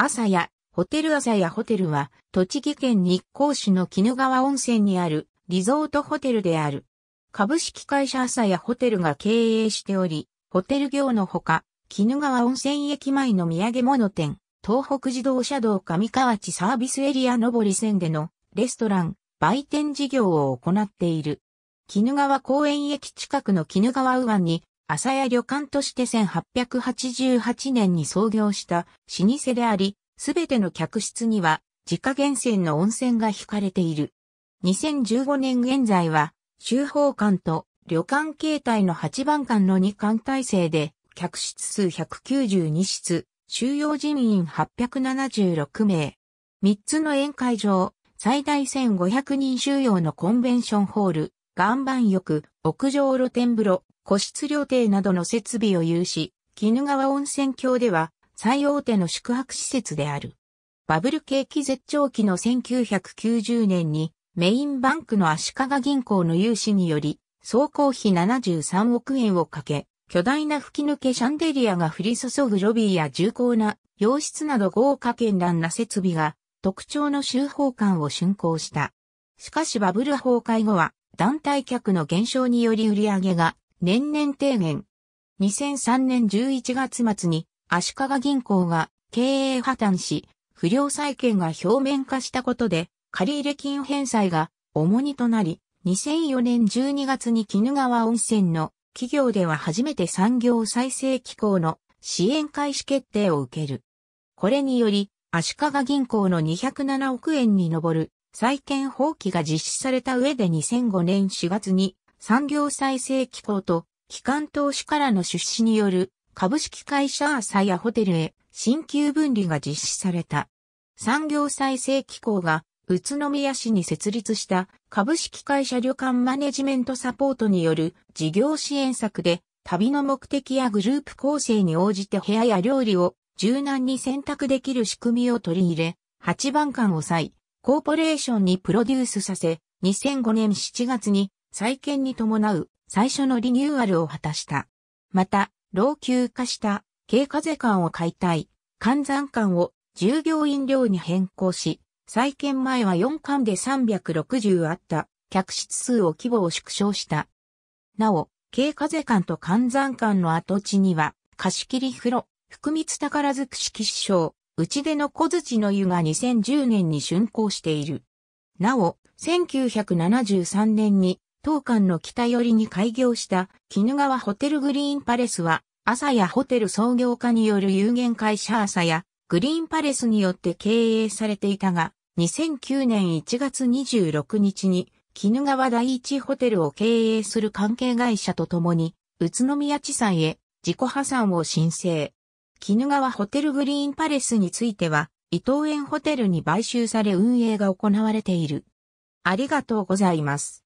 朝やホテル朝やホテルは、栃木県日光市の鬼怒川温泉にあるリゾートホテルである。株式会社朝やホテルが経営しており、ホテル業のほか、鬼怒川温泉駅前の土産物店、東北自動車道上河内サービスエリア上り線でのレストラン、売店事業を行っている。鬼怒川公園駅近くの鬼怒川右岸に朝屋旅館として1888年に創業した老舗であり、すべての客室には自家源泉の温泉が引かれている。2015年現在は、修法館と旅館形態の8番館の2館体制で、客室数192室、収容人員876名。3つの宴会場、最大1500人収容のコンベンションホール、岩盤浴、屋上露天風呂、個室料亭などの設備を有し、鬼怒川温泉郷では最大手の宿泊施設である。バブル景気絶頂期の1990年にメインバンクの足利銀行の融資により、総工費73億円をかけ、巨大な吹き抜けシャンデリアが降り注ぐロビーや重厚な洋室など豪華絢爛な設備が特徴の周法館を竣工した。しかしバブル崩壊後は団体客の減少により売り上げが年々低減。2003年11月末に足利銀行が経営破綻し、不良債権が表面化したことで、借入金返済が重荷となり、2004年12月に鬼怒川温泉の企業では初めて産業再生機構の支援開始決定を受ける。これにより、足利銀行の207億円に上る債権放棄が実施された上で2005年4月に産業再生機構と機関投資からの出資による株式会社アーサやホテルへ新旧分離が実施された。産業再生機構が宇都宮市に設立した株式会社旅館マネジメントサポートによる事業支援策で旅の目的やグループ構成に応じて部屋や料理を柔軟に選択できる仕組みを取り入れ、8番館を際、コーポレーションにプロデュースさせ、2005年7月に再建に伴う最初のリニューアルを果たした。また、老朽化した軽風館を解体、換山館を従業員寮に変更し、再建前は4館で360あった客室数を規模を縮小した。なお、軽風館と換山館の跡地には、貸し切り風呂、福光宝づくし吉祥、内出の小槌の湯が2010年に竣工している。なお、1973年に当館の北寄りに開業した絹川ホテルグリーンパレスは、朝やホテル創業家による有限会社朝やグリーンパレスによって経営されていたが、2009年1月26日に、絹川第一ホテルを経営する関係会社と共に、宇都宮地裁へ自己破産を申請。絹川ホテルグリーンパレスについては、伊藤園ホテルに買収され運営が行われている。ありがとうございます。